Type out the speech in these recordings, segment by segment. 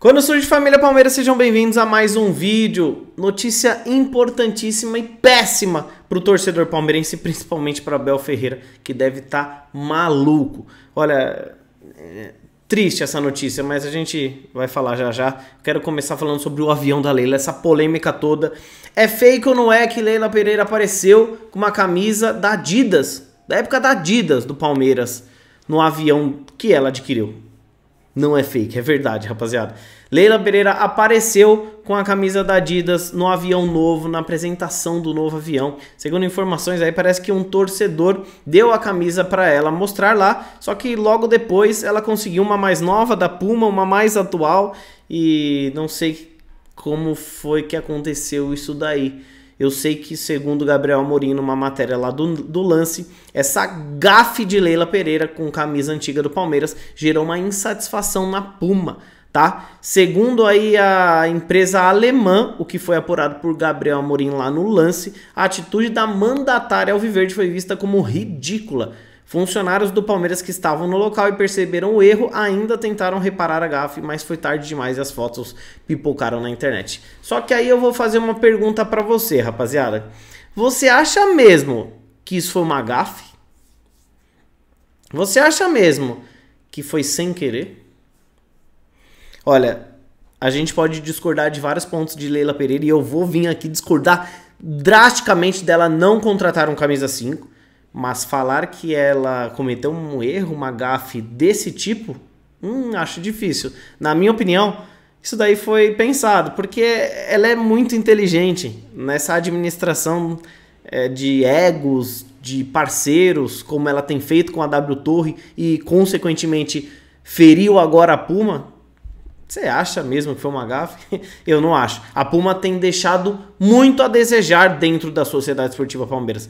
Quando surge família Palmeiras, sejam bem-vindos a mais um vídeo. Notícia importantíssima e péssima para o torcedor palmeirense, principalmente para Abel Ferreira, que deve estar tá maluco. Olha, é triste essa notícia, mas a gente vai falar já já. Quero começar falando sobre o avião da Leila, essa polêmica toda. É fake ou não é que Leila Pereira apareceu com uma camisa da Adidas, da época da Adidas do Palmeiras, no avião que ela adquiriu? Não é fake, é verdade, rapaziada. Leila Pereira apareceu com a camisa da Adidas no avião novo, na apresentação do novo avião. Segundo informações aí, parece que um torcedor deu a camisa para ela mostrar lá, só que logo depois ela conseguiu uma mais nova da Puma, uma mais atual e não sei como foi que aconteceu isso daí. Eu sei que, segundo Gabriel Amorim, numa matéria lá do, do lance, essa gafe de Leila Pereira com camisa antiga do Palmeiras gerou uma insatisfação na Puma tá? Segundo aí a empresa alemã, o que foi apurado por Gabriel Amorim lá no lance, a atitude da mandatária Alviverde foi vista como ridícula Funcionários do Palmeiras que estavam no local e perceberam o erro ainda tentaram reparar a gafe, mas foi tarde demais e as fotos pipocaram na internet. Só que aí eu vou fazer uma pergunta para você, rapaziada. Você acha mesmo que isso foi uma gafe? Você acha mesmo que foi sem querer? Olha, a gente pode discordar de vários pontos de Leila Pereira e eu vou vir aqui discordar drasticamente dela não contratar um camisa 5. Mas falar que ela cometeu um erro, uma gafe desse tipo, hum, acho difícil. Na minha opinião, isso daí foi pensado, porque ela é muito inteligente nessa administração é, de egos, de parceiros, como ela tem feito com a W Torre e, consequentemente, feriu agora a Puma. Você acha mesmo que foi uma gafe? Eu não acho. A Puma tem deixado muito a desejar dentro da Sociedade Esportiva Palmeiras.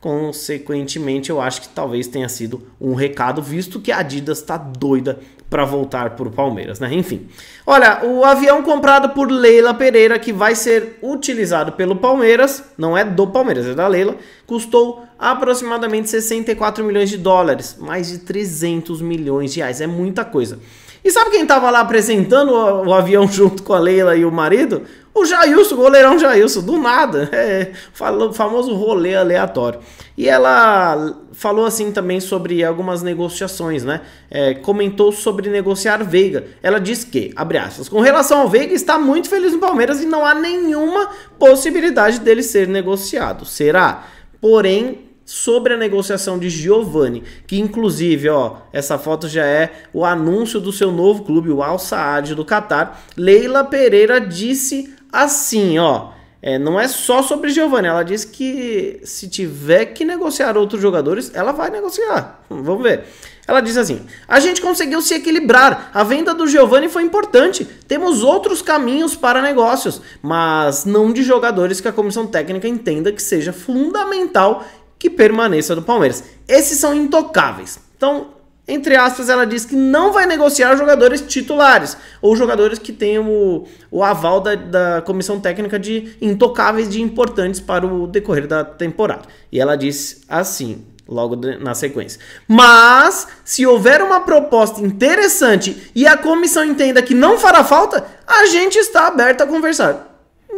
Consequentemente, eu acho que talvez tenha sido um recado, visto que a Adidas está doida para voltar para o Palmeiras, né? Enfim, olha, o avião comprado por Leila Pereira, que vai ser utilizado pelo Palmeiras, não é do Palmeiras, é da Leila, custou aproximadamente 64 milhões de dólares, mais de 300 milhões de reais, é muita coisa. E sabe quem estava lá apresentando o, o, avião junto com a Leila e o marido? O Jailson, o goleirão Jailson, do nada. É, falou, famoso rolê aleatório. E ela falou assim também sobre algumas negociações, né? É, comentou sobre negociar Veiga. Ela diz que, abre aspas, com relação ao Veiga, está muito feliz no Palmeiras e não há nenhuma possibilidade dele ser negociado. Será? Porém, sobre a negociação de Giovani, que inclusive, ó, essa foto já é o anúncio do seu novo clube, o Al Saad do Catar. Leila Pereira disse assim, ó, é, não é só sobre Giovani, ela disse que se tiver que negociar outros jogadores, ela vai negociar. Vamos ver. Ela diz assim: a gente conseguiu se equilibrar. A venda do Giovani foi importante. Temos outros caminhos para negócios, mas não de jogadores que a comissão técnica entenda que seja fundamental que permaneça do Palmeiras. Esses são intocáveis. Então, entre aspas, ela diz que não vai negociar jogadores titulares ou jogadores que tenham o, o aval da, da, comissão técnica de intocáveis de importantes para o decorrer da temporada. E ela diz assim, logo de, na sequência: Mas, se houver uma proposta interessante e a comissão entenda que não fará falta, a gente está aberto a conversar.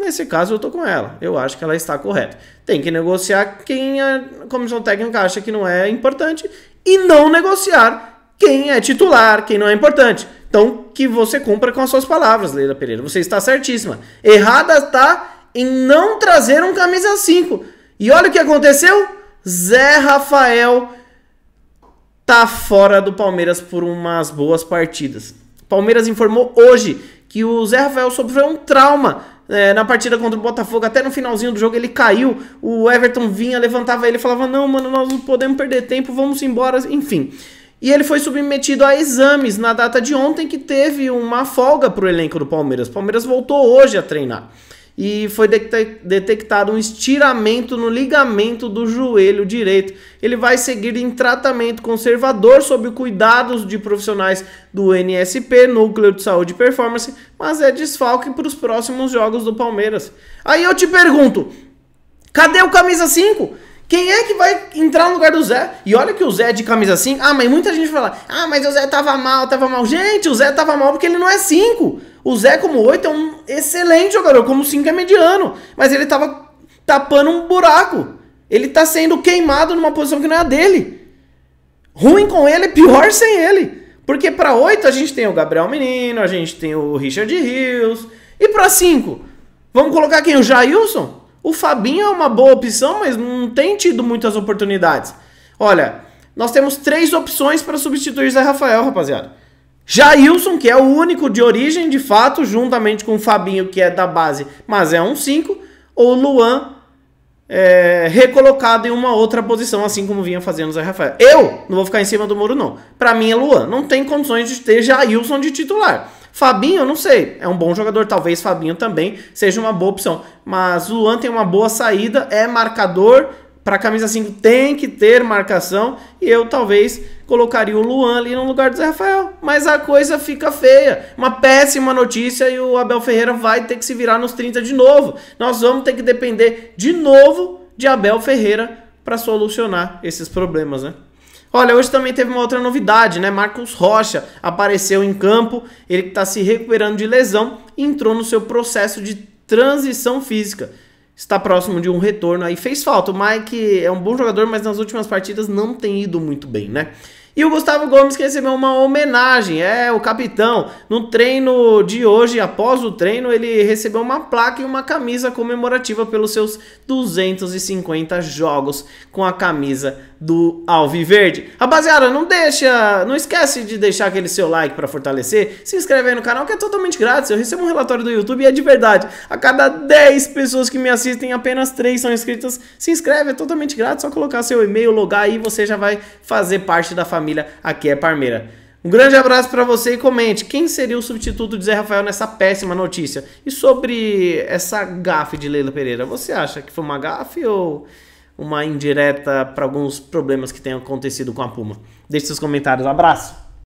Nesse caso, eu estou com ela. Eu acho que ela está correta. Tem que negociar quem a comissão técnica acha que não é importante e não negociar quem é titular, quem não é importante. Então, que você cumpra com as suas palavras, Leila Pereira. Você está certíssima. Errada está em não trazer um camisa 5. E olha o que aconteceu: Zé Rafael tá fora do Palmeiras por umas boas partidas. Palmeiras informou hoje que o Zé Rafael sofreu um trauma é, na partida contra o Botafogo, até no finalzinho do jogo ele caiu, o Everton vinha, levantava ele falava, não, mano, nós não podemos perder tempo, vamos embora, enfim. E ele foi submetido a exames na data de ontem, que teve uma folga para o elenco do Palmeiras. O Palmeiras voltou hoje a treinar e foi detectado um estiramento no ligamento do joelho direito. Ele vai seguir em tratamento conservador sob cuidados de profissionais do NSP, Núcleo de Saúde e Performance, mas é desfalque para os próximos jogos do Palmeiras. Aí eu te pergunto, cadê o camisa 5? Quem é que vai entrar no lugar do Zé? E olha que o Zé é de camisa 5. Ah, mas muita gente fala: ah, mas o Zé tava mal, tava mal. Gente, o Zé tava mal porque ele não é 5. O Zé, como 8, é um excelente jogador. Como 5 é mediano. Mas ele tava tapando um buraco. Ele tá sendo queimado numa posição que não é a dele. Ruim com ele é pior sem ele. Porque para 8 a gente tem o Gabriel Menino, a gente tem o Richard Rios. E para 5, vamos colocar quem? O Jailson? O Fabinho é uma boa opção, mas não tem tido muitas oportunidades. Olha, nós temos três opções para substituir Zé Rafael, rapaziada. Jailson, que é o único de origem, de fato, juntamente com o Fabinho, que é da base, mas é um 5. Ou Luan, é, recolocado em uma outra posição, assim como vinha fazendo o Zé Rafael. Eu não vou ficar em cima do muro, não. Para mim é Luan. Não tem condições de ter Jailson de titular. Fabinho, não sei, é um bom jogador, talvez Fabinho também seja uma boa opção. Mas o Luan tem uma boa saída, é marcador, para camisa 5 tem que ter marcação e eu talvez colocaria o Luan ali no lugar do Zé Rafael. Mas a coisa fica feia. Uma péssima notícia e o Abel Ferreira vai ter que se virar nos 30 de novo. Nós vamos ter que depender de novo de Abel Ferreira para solucionar esses problemas, né? Olha, hoje também teve uma outra novidade, né? Marcos Rocha apareceu em campo, ele que está se recuperando de lesão, entrou no seu processo de transição física. Está próximo de um retorno aí, fez falta. O Mike é um bom jogador, mas nas últimas partidas não tem ido muito bem, né? E o Gustavo Gomes recebeu uma homenagem, é o capitão. No treino de hoje, após o treino, ele recebeu uma placa e uma camisa comemorativa pelos seus 250 jogos com a camisa do Alviverde. Rapaziada, não deixa, não esquece de deixar aquele seu like para fortalecer, se inscreve aí no canal que é totalmente grátis. Eu recebo um relatório do YouTube e é de verdade. A cada 10 pessoas que me assistem, apenas 3 são inscritas. Se inscreve, é totalmente grátis, só colocar seu e-mail, logar aí, você já vai fazer parte da família família, aqui é Parmeira. Um grande abraço para você e comente quem seria o substituto de Zé Rafael nessa péssima notícia. E sobre essa gafe de Leila Pereira, você acha que foi uma gafe ou uma indireta para alguns problemas que tenham acontecido com a Puma? Deixe seus comentários. Um abraço!